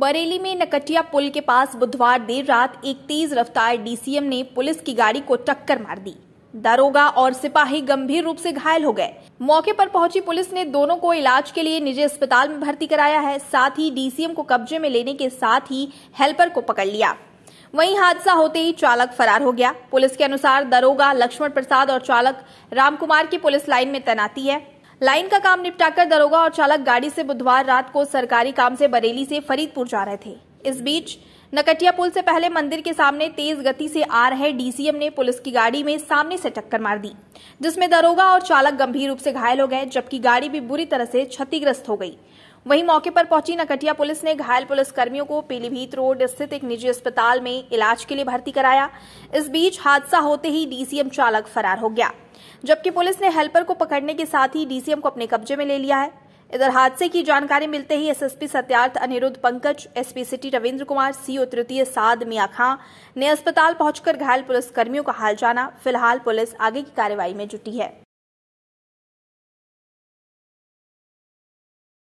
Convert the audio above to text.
बरेली में नकटिया पुल के पास बुधवार देर रात एक तेज रफ्तार डीसीएम ने पुलिस की गाड़ी को टक्कर मार दी दरोगा और सिपाही गंभीर रूप से घायल हो गए मौके पर पहुंची पुलिस ने दोनों को इलाज के लिए निजी अस्पताल में भर्ती कराया है साथ ही डीसीएम को कब्जे में लेने के साथ ही हेल्पर को पकड़ लिया वहीं हादसा होते ही चालक फरार हो गया पुलिस के अनुसार दरोगा लक्ष्मण प्रसाद और चालक रामकुमार की पुलिस लाइन में तैनाती है लाइन का काम निपटाकर दरोगा और चालक गाड़ी से बुधवार रात को सरकारी काम से बरेली से फरीदपुर जा रहे थे इस बीच नकटिया पुल से पहले मंदिर के सामने तेज गति से आ रहे डीसीएम ने पुलिस की गाड़ी में सामने से टक्कर मार दी जिसमें दरोगा और चालक गंभीर रूप से घायल हो गए जबकि गाड़ी भी बुरी तरह से क्षतिग्रस्त हो गई वहीं मौके पर पहुंची नकटिया पुलिस ने घायल पुलिसकर्मियों को पीलीभीत रोड स्थित एक निजी अस्पताल में इलाज के लिए भर्ती कराया इस बीच हादसा होते ही डीसीएम चालक फरार हो गया जबकि पुलिस ने हेल्पर को पकड़ने के साथ ही डीसीएम को अपने कब्जे में ले लिया है इधर हादसे की जानकारी मिलते ही SSP Satyarth Anirudh Pankaj SP city Ravindra Kumar CO तृतीय साद मिया खां ने अस्पताल पहुंचकर घायल पुलिसकर्मियों का हाल जाना फिलहाल पुलिस आगे की कार्रवाई में जुटी है